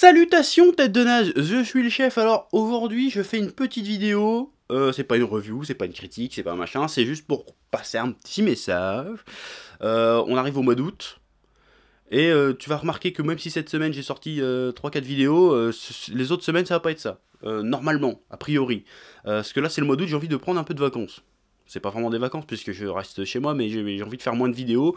Salutations tête de nage, je suis le chef, alors aujourd'hui je fais une petite vidéo, euh, c'est pas une review, c'est pas une critique, c'est pas un machin, c'est juste pour passer un petit message. Euh, on arrive au mois d'août, et euh, tu vas remarquer que même si cette semaine j'ai sorti 3-4 vidéos, les autres semaines ça va pas être ça, normalement, a priori. parce que là c'est le mois d'août, j'ai envie de prendre un peu de vacances c'est pas vraiment des vacances puisque je reste chez moi, mais j'ai envie de faire moins de vidéos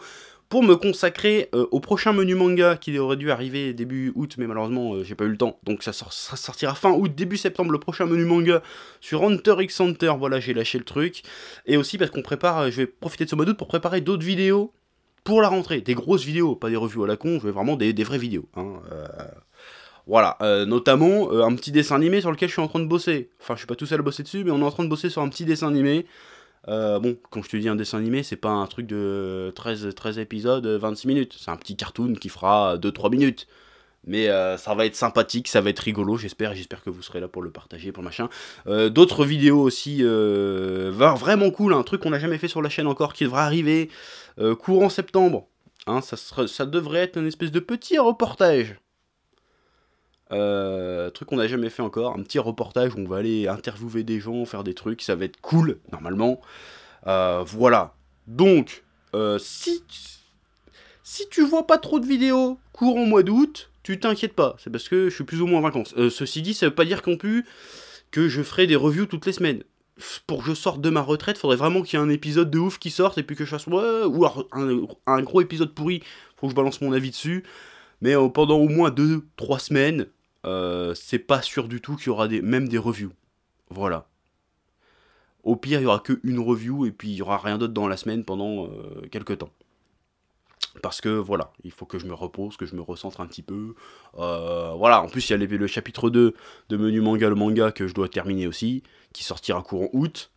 pour me consacrer euh, au prochain menu manga qui aurait dû arriver début août, mais malheureusement euh, j'ai pas eu le temps, donc ça, sortira fin août, début septembre, le prochain menu manga sur Hunter x Hunter, voilà j'ai lâché le truc, et aussi parce qu'on prépare, euh, je vais profiter de ce mois d'août pour préparer d'autres vidéos pour la rentrée, des grosses vidéos, pas des revues à la con, je vais vraiment des, vraies vidéos, hein, Voilà, notamment un petit dessin animé sur lequel je suis en train de bosser. Enfin, je suis pas tout seul à bosser dessus, mais on est en train de bosser sur un petit dessin animé euh, bon, quand je te dis un dessin animé, c'est pas un truc de 13, 13 épisodes, 26 euh, minutes. C'est un petit cartoon qui fera 2-3 euh, minutes. Mais ça va être sympathique, ça va être rigolo, j'espère. J'espère que vous serez là pour le partager, pour machin. D'autres vidéos aussi vraiment cool, un truc qu'on n'a jamais fait sur la chaîne encore, qui devrait arriver courant septembre. Hein, ça, ça devrait être une espèce de petit reportage euh, truc qu'on n'a jamais fait encore, un petit reportage où on va aller interviewer des gens, faire des trucs, ça va être cool, normalement. Euh, voilà. Donc, euh, si, si tu vois pas trop de vidéos courant mois d'août, tu t'inquiètes pas, c'est parce que je suis plus ou moins en vacances. ceci dit, ça veut pas dire qu'on plus que je ferai des reviews toutes les semaines. Pour que je sorte de ma retraite, faudrait vraiment qu'il y ait un épisode de ouf qui sorte et puis que je fasse ou un, gros épisode pourri, faut que je balance mon avis dessus. Mais pendant au moins 2-3 semaines, euh, c'est pas sûr du tout qu'il y aura des, même des reviews. Voilà. Au pire, il y aura qu'une review et puis il y aura rien d'autre dans la semaine pendant euh, quelques temps. Parce que voilà, il faut que je me repose, que je me recentre un petit peu. Euh, voilà, en plus, il y a le, chapitre 2 de Menu Manga le manga que je dois terminer aussi, qui sortira courant août.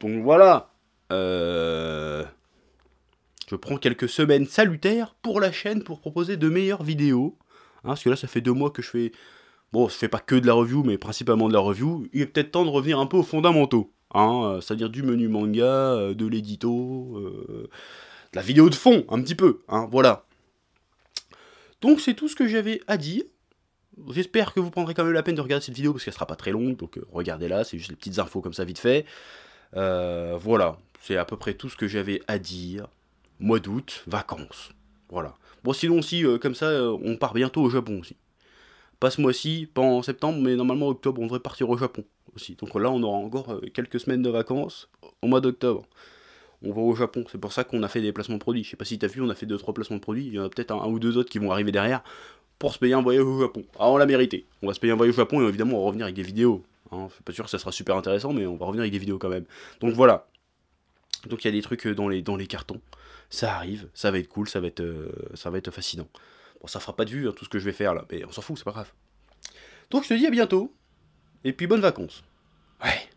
Donc voilà. je prends quelques semaines salutaires pour la chaîne pour proposer de meilleures vidéos. Hein, parce que là, ça fait deux mois que je fais. Bon, je fais pas que de la review, mais principalement de la review. Il est peut-être temps de revenir un peu aux fondamentaux. Hein, euh, c'est-à-dire du menu manga, euh, de l'édito, euh, de la vidéo de fond, un petit peu. Hein, voilà. Donc, c'est tout ce que j'avais à dire. J'espère que vous prendrez quand même la peine de regarder cette vidéo parce qu'elle sera pas très longue, donc regardez-la, c'est juste les petites infos comme ça vite fait. voilà, c'est à peu près tout ce que j'avais à dire. Mois d'août, vacances. Voilà. Bon, sinon, si, euh, comme ça, euh, on part bientôt au Japon aussi. Pas ce mois-ci, pas en septembre, mais normalement en octobre, on devrait partir au Japon aussi. Donc là, on aura encore euh, quelques semaines de vacances au mois d'octobre. On va au Japon, c'est pour ça qu'on a fait des placements de produits. Je sais pas si t'as vu, on a fait 2-3 placements de produits, il y en a peut-être un, ou deux autres qui vont arriver derrière pour se payer un voyage au Japon. Ah, on l'a mérité. On va se payer un voyage au Japon et évidemment, on va revenir avec des vidéos. Hein, je suis pas sûr que ça sera super intéressant, mais on va revenir avec des vidéos quand même. Donc voilà, donc il y a des trucs euh, dans les, dans les cartons. Ça arrive, ça va être cool, ça va être, euh, ça va être fascinant. Bon, ça fera pas de vue hein, tout ce que je vais faire là, mais on s'en fout, c'est pas grave. Donc je te dis à bientôt, et puis bonnes vacances. Ouais.